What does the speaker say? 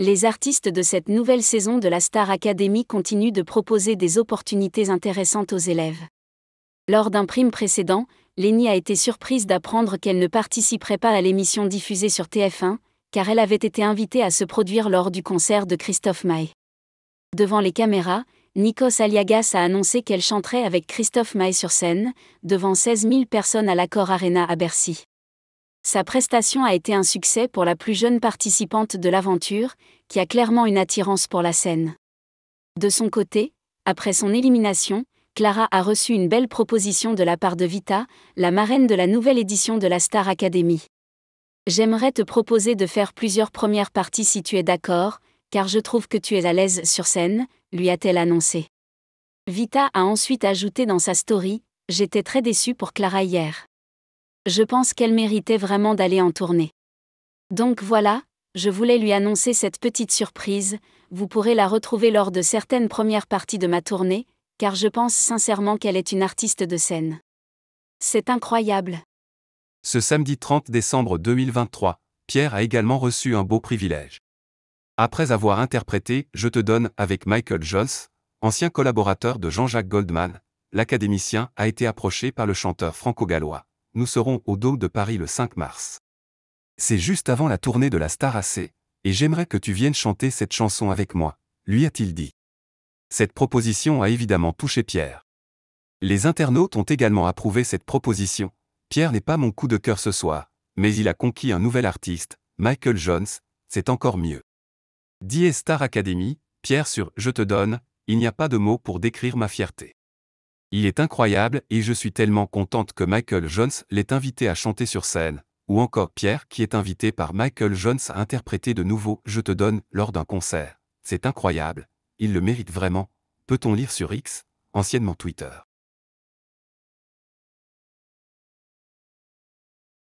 Les artistes de cette nouvelle saison de la Star Academy continuent de proposer des opportunités intéressantes aux élèves. Lors d'un prime précédent, Lenny a été surprise d'apprendre qu'elle ne participerait pas à l'émission diffusée sur TF1, car elle avait été invitée à se produire lors du concert de Christophe Maé. Devant les caméras, Nikos Aliagas a annoncé qu'elle chanterait avec Christophe Maé sur scène, devant 16 000 personnes à l'Accor Arena à Bercy. Sa prestation a été un succès pour la plus jeune participante de l'aventure, qui a clairement une attirance pour la scène. De son côté, après son élimination, Clara a reçu une belle proposition de la part de Vita, la marraine de la nouvelle édition de la Star Academy. J'aimerais te proposer de faire plusieurs premières parties si tu es d'accord, car je trouve que tu es à l'aise sur scène, lui a-t-elle annoncé. Vita a ensuite ajouté dans sa story J'étais très déçue pour Clara hier. Je pense qu'elle méritait vraiment d'aller en tournée. Donc voilà, je voulais lui annoncer cette petite surprise, vous pourrez la retrouver lors de certaines premières parties de ma tournée, car je pense sincèrement qu'elle est une artiste de scène. C'est incroyable. Ce samedi 30 décembre 2023, Pierre a également reçu un beau privilège. Après avoir interprété Je te donne avec Michael Jones, ancien collaborateur de Jean-Jacques Goldman, l'académicien a été approché par le chanteur franco-gallois nous serons au dos de Paris le 5 mars. C'est juste avant la tournée de la Star AC, et j'aimerais que tu viennes chanter cette chanson avec moi, lui a-t-il dit. Cette proposition a évidemment touché Pierre. Les internautes ont également approuvé cette proposition. Pierre n'est pas mon coup de cœur ce soir, mais il a conquis un nouvel artiste, Michael Jones, c'est encore mieux. Dit Star Academy, Pierre sur Je te donne, il n'y a pas de mots pour décrire ma fierté. Il est incroyable et je suis tellement contente que Michael Jones l'ait invité à chanter sur scène, ou encore Pierre qui est invité par Michael Jones à interpréter de nouveau Je te donne lors d'un concert. C'est incroyable, il le mérite vraiment. Peut-on lire sur X, anciennement Twitter